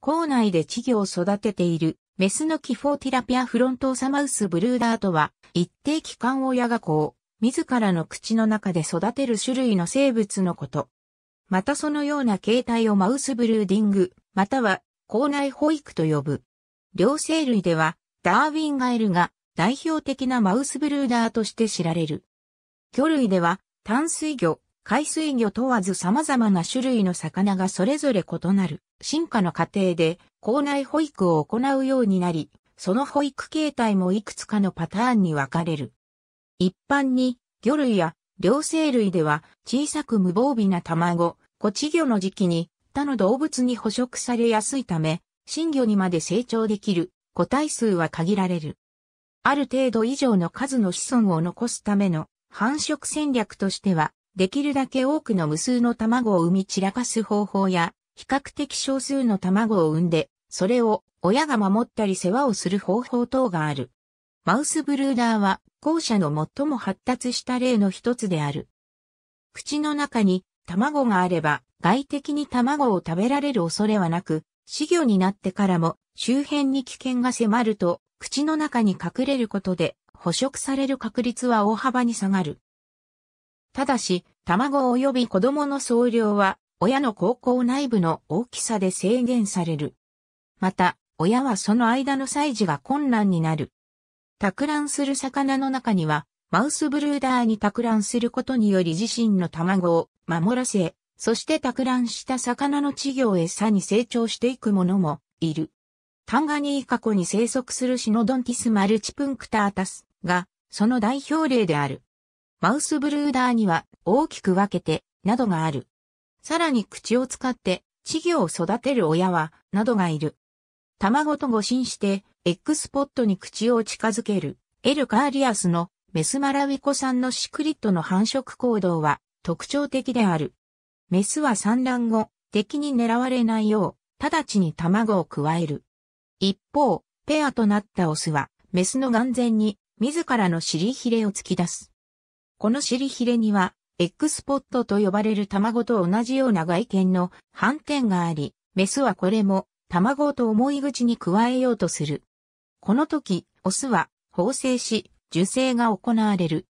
校内で稚魚を育てている、メスのキフォーティラピアフロントーサマウスブルーダーとは、一定期間親が子を、自らの口の中で育てる種類の生物のこと。またそのような形態をマウスブルーディング、または校内保育と呼ぶ。両生類では、ダーウィンガエルが代表的なマウスブルーダーとして知られる。魚類では、淡水魚、海水魚問わず様々な種類の魚がそれぞれ異なる。進化の過程で校内保育を行うようになり、その保育形態もいくつかのパターンに分かれる。一般に、魚類や両生類では小さく無防備な卵、コチ魚の時期に他の動物に捕食されやすいため、新魚にまで成長できる個体数は限られる。ある程度以上の数の子孫を残すための繁殖戦略としては、できるだけ多くの無数の卵を産み散らかす方法や、比較的少数の卵を産んで、それを親が守ったり世話をする方法等がある。マウスブルーダーは後者の最も発達した例の一つである。口の中に卵があれば外敵に卵を食べられる恐れはなく、死魚になってからも周辺に危険が迫ると口の中に隠れることで捕食される確率は大幅に下がる。ただし、卵及び子供の総量は親の高校内部の大きさで制限される。また、親はその間の祭事が困難になる。托卵する魚の中には、マウスブルーダーに托卵することにより自身の卵を守らせ、そして托卵した魚の稚魚を餌に成長していくものもいる。タンガニーカ湖に生息するシノドンティスマルチプンクタータスが、その代表例である。マウスブルーダーには大きく分けて、などがある。さらに口を使って稚魚を育てる親は、などがいる。卵と誤信して、X ポットに口を近づける、エルカーリアスのメスマラウィコさんのシクリットの繁殖行動は特徴的である。メスは産卵後、敵に狙われないよう、直ちに卵を加える。一方、ペアとなったオスは、メスの眼前に、自らの尻ひれを突き出す。この尻ひれには、エッグスポットと呼ばれる卵と同じような外見の斑点があり、メスはこれも卵と思い口に加えようとする。この時、オスは放精し、受精が行われる。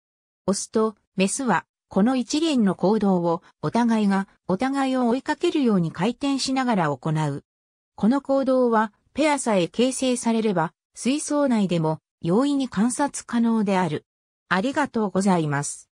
オスとメスはこの一連の行動をお互いがお互いを追いかけるように回転しながら行う。この行動はペアさえ形成されれば水槽内でも容易に観察可能である。ありがとうございます。